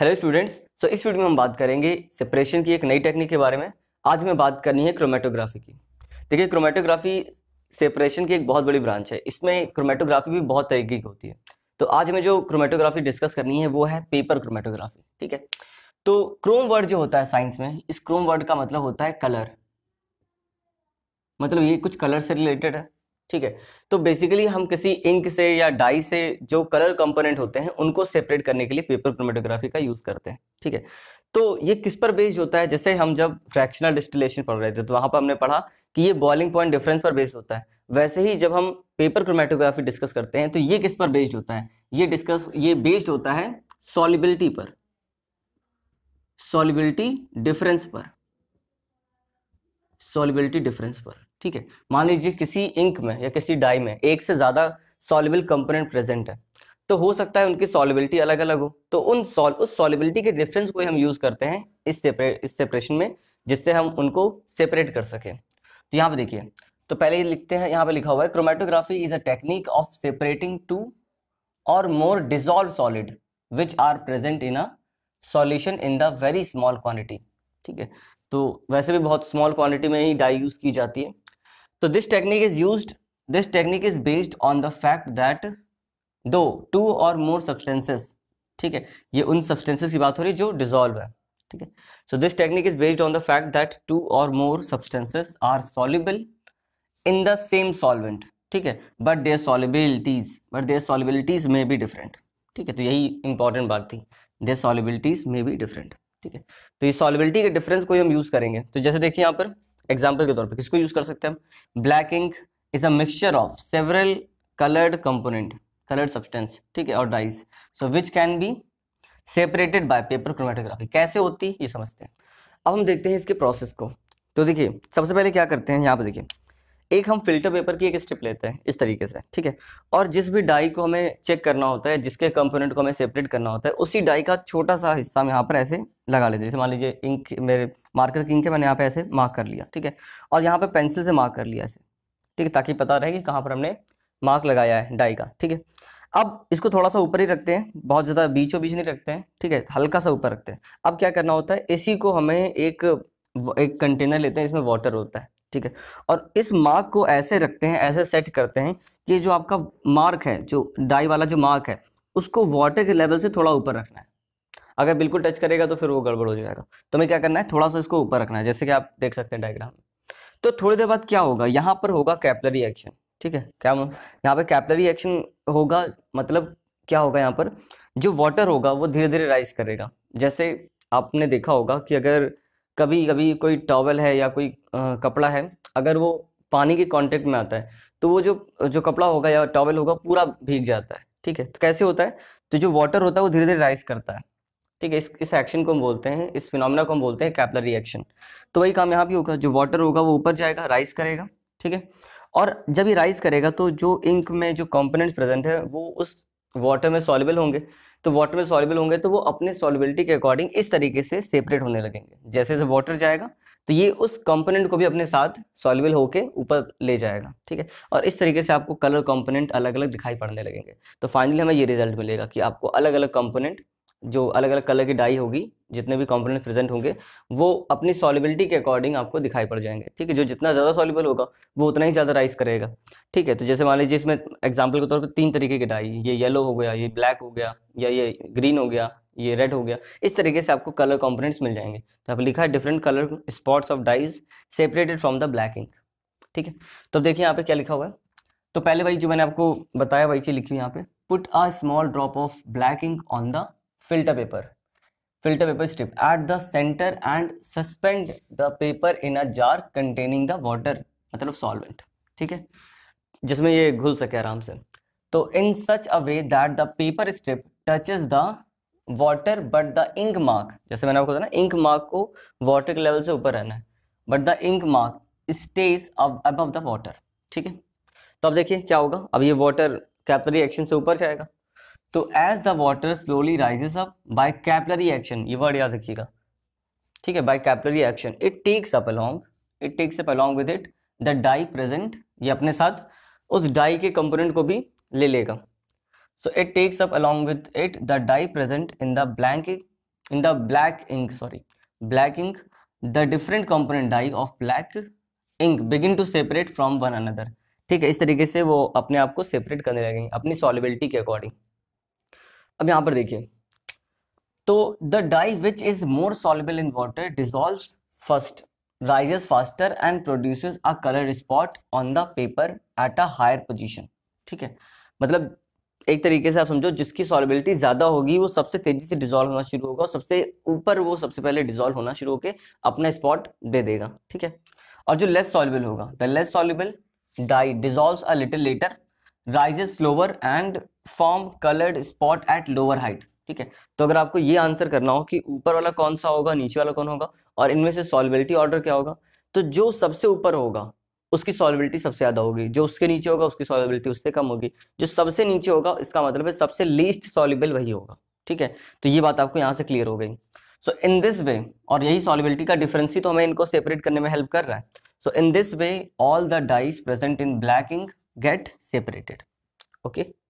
hello students so इस video में हम बात करेंगे सेपरेशन की एक नई टेक्निक के बारे में आज हमें बात करनी है क्रोमेटोग्राफी की देखिए क्रोमेटोग्राफी सेपरेशन की एक बहुत बड़ी ब्रांच है इसमें क्रोमेटोग्राफी भी बहुत तरीके की होती है तो आज हमें जो क्रोमेटोग्राफी डिस्कस करनी है वो है पेपर क्रोमेटोग्राफी ठीक है तो क्रोम वर्ड जो होता है साइंस में इस क्रोम वर्ड का मतलब होता है कलर मतलब ये कुछ कलर से रिलेटेड है ठीक है तो बेसिकली हम किसी इंक से या डाई से जो कलर कंपोनेंट होते हैं उनको सेपरेट करने के लिए पेपर क्रोमेटोग्राफी का यूज़ करते हैं ठीक है तो ये किस पर बेस्ड होता है जैसे हम जब फ्रैक्शनल डिस्टिलेशन पढ़ रहे थे तो वहां पर हमने पढ़ा कि ये बॉइलिंग पॉइंट डिफरेंस पर बेस्ड होता है वैसे ही जब हम पेपर क्रोमेटोग्राफी डिस्कस करते हैं तो ये किस पर बेस्ड होता है ये डिस्कस ये बेस्ड होता है सॉलिबिलिटी पर सॉलिबिलिटी डिफरेंस पर सॉलिबिलिटी डिफरेंस पर ठीक है मान लीजिए किसी इंक में या किसी डाई में एक से ज़्यादा सॉलिबल कंपोनेंट प्रेजेंट है तो हो सकता है उनकी सॉलिबिलिटी अलग अलग हो तो उन सॉल उस सॉलिबिलिटी के डिफरेंस को हम यूज़ करते हैं इस सेपरे इस सेपरेशन में जिससे हम उनको सेपरेट कर सकें तो यहाँ पर देखिए तो पहले ये लिखते हैं यहाँ पे लिखा हुआ है chromatography is a technique of separating two or more dissolve solid which are present in a solution in the very small quantity ठीक है तो वैसे भी बहुत स्मॉल क्वांटिटी में ही डाई यूज़ की जाती है तो this technique is use this technique is based on the fact that दो टू और मोर सब्सटेंसेस ठीक है ये उन सब्सटेंसेस की बात हो रही है जो डिजॉल्व है ठीक है so this technique is based on the fact that two or more substances are soluble in the same solvent ठीक है but their solubilities but their solubilities may be different ठीक है तो यही इंपॉर्टेंट बात थी their solubilities may be different ठीक है तो ये सॉलिबिलिटी के डिफरेंस को हम यूज करेंगे तो जैसे देखिए यहाँ पर एग्जाम्पल के तौर पर किसको यूज कर सकते हैं हम black ink is a mixture of several coloured component coloured substance ठीक है और dyes so which can be separated by paper chromatography कैसे होती है ये समझते हैं अब हम देखते हैं इसके प्रोसेस को तो देखिए सबसे पहले क्या करते हैं यहाँ पर देखिए एक हम फिल्टर पेपर की एक स्ट्रिप लेते हैं इस तरीके से ठीक है और जिस भी डाई को हमें चेक करना होता है जिसके कंपोनेंट को हमें सेपरेट करना होता है उसी डाई का छोटा सा हिस्सा हम यहाँ पर ऐसे लगा लेते हैं जैसे मान लीजिए इंक मेरे मार्कर की इंक है मैंने यहाँ पे ऐसे मार्क कर लिया ठीक है और यहाँ पर पेंसिल से मार्क कर लिया ऐसे ठीक है ताकि पता रहे कि कहाँ पर हमने मार्क लगाया है डाई का ठीक है अब इसको थोड़ा सा ऊपर ही रखते हैं बहुत ज़्यादा बीचों बीच नहीं रखते हैं ठीक है हल्का सा ऊपर रखते हैं अब क्या करना होता है इसी को हमें एक एक कंटेनर लेते हैं इसमें वाटर होता है ठीक है और इस मार्क को ऐसे रखते हैं ऐसे सेट करते हैं कि जो आपका मार्क है जो डाई वाला जो मार्क है उसको वाटर के लेवल से थोड़ा ऊपर रखना है अगर बिल्कुल टच करेगा तो फिर वो गड़बड़ हो जाएगा तो हमें क्या करना है थोड़ा सा इसको ऊपर रखना है जैसे कि आप देख सकते हैं डायग्राम में तो थोड़ी देर बाद क्या होगा यहाँ पर होगा कैपलरी एक्शन ठीक है क्या यहाँ पर कैपलरी एक्शन होगा मतलब क्या होगा यहाँ पर जो वाटर होगा वो धीरे धीरे राइज करेगा जैसे आपने देखा होगा कि अगर कभी कभी कोई टॉवल है या कोई आ, कपड़ा है अगर वो पानी के कांटेक्ट में आता है तो वो जो जो कपड़ा होगा या टॉवल होगा पूरा भीग जाता है ठीक है तो कैसे होता है तो जो वाटर होता है वो धीरे धीरे राइज करता है ठीक है इस इस एक्शन को हम बोलते हैं इस फिनोमिना को हम बोलते हैं कैपलर रिएक्शन तो वही काम यहाँ भी होगा जो वाटर होगा वो ऊपर जाएगा राइज करेगा ठीक है और जब ये राइज करेगा तो जो इंक में जो कॉम्पोनेंट्स प्रेजेंट है वो उस वाटर में सॉल्युबल होंगे तो वाटर में सॉल्युबल होंगे तो वो अपने सॉल्युबिलिटी के अकॉर्डिंग इस तरीके से सेपरेट होने लगेंगे जैसे जैसे वाटर जाएगा तो ये उस कंपोनेंट को भी अपने साथ सॉल्युबल होके ऊपर ले जाएगा ठीक है और इस तरीके से आपको कलर कंपोनेंट अलग अलग दिखाई पड़ने लगेंगे तो फाइनली हमें ये रिजल्ट मिलेगा कि आपको अलग अलग कंपोनेंट जो अलग अलग कलर की डाई होगी जितने भी कंपोनेंट प्रेजेंट होंगे वो अपनी सॉलिबिलिटी के अकॉर्डिंग आपको दिखाई पड़ जाएंगे ठीक है जो जितना ज़्यादा सॉलिबल होगा वो उतना ही ज़्यादा राइस करेगा ठीक है तो जैसे मान लीजिए इसमें एग्जाम्पल के तौर पर तीन तरीके की डाई ये येलो हो गया ये ब्लैक हो गया या ये ग्रीन हो गया ये रेड हो गया इस तरीके से आपको कलर कॉम्पोनेंट्स मिल जाएंगे तो आप लिखा है different colour spots of dyes separated from the black ink ठीक है तो देखिए यहाँ पे क्या लिखा हुआ है तो पहले वही जो मैंने आपको बताया वही चीज़ लिखी हुई यहाँ पे put a small drop of black ink on the filter paper filter paper strip at the centre and suspend the paper in a jar containing the water मतलब सॉल्वेंट ठीक है जिसमें ये घुल सके आराम से तो in such a way that the paper strip touches the water but the ink mark जैसे मैंने आपको बताया ना इंक मार्क को वाटर के लेवल से ऊपर रहना है but the ink mark stays above the water ठीक है तो अब देखिए क्या होगा अब ये वाटर कैपरी एक्शन से ऊपर जाएगा तो as the water slowly rises up by capillary action ये वर्ड याद रखिएगा ठीक है by capillary action it takes up along it takes up along with it the dye present ये अपने साथ उस डाई के कंपोनेंट को भी ले लेगा so it takes up along with it the dye present in the blank in the black ink sorry black ink the different component dye of black ink begin to separate from one another ठीक है इस तरीके से वो अपने आप को separate करने लगेंगे अपनी सॉलिबिलिटी के अकॉर्डिंग अब यहां पर देखिए तो the dye which is more soluble in water dissolve first rises faster and produce a colour spot on the paper at a higher position ठीक है मतलब एक तरीके से आप समझो जिसकी सॉलिबिलिटी ज़्यादा होगी वो सबसे तेज़ी से डिजोल्व होना शुरू होगा सबसे ऊपर वो सबसे पहले डिजोल्व होना शुरू होकर अपना स्पॉट दे देगा ठीक है और जो लेस सॉलिबल होगा the less soluble dye dissolve a little later rises slower and form coloured spot at lower height ठीक है तो अगर आपको ये आंसर करना हो कि ऊपर वाला कौन सा होगा नीचे वाला कौन होगा और इनमें से सॉलिबिलिटी ऑर्डर क्या होगा तो जो सबसे ऊपर होगा उसकी सॉलिबिलिटी सबसे ज़्यादा होगी जो उसके नीचे होगा उसकी सॉलिबिलिटी उससे कम होगी जो सबसे नीचे होगा इसका मतलब है सबसे लीस्ट सॉल्युबल वही होगा ठीक है तो ये बात आपको यहाँ से क्लियर हो गई सो इन दिस वे और यही सॉलिबिलिटी का डिफरेंस ही तो हमें इनको सेपरेट करने में हेल्प कर रहा है so in this way all the dyes present in black ink get separated okay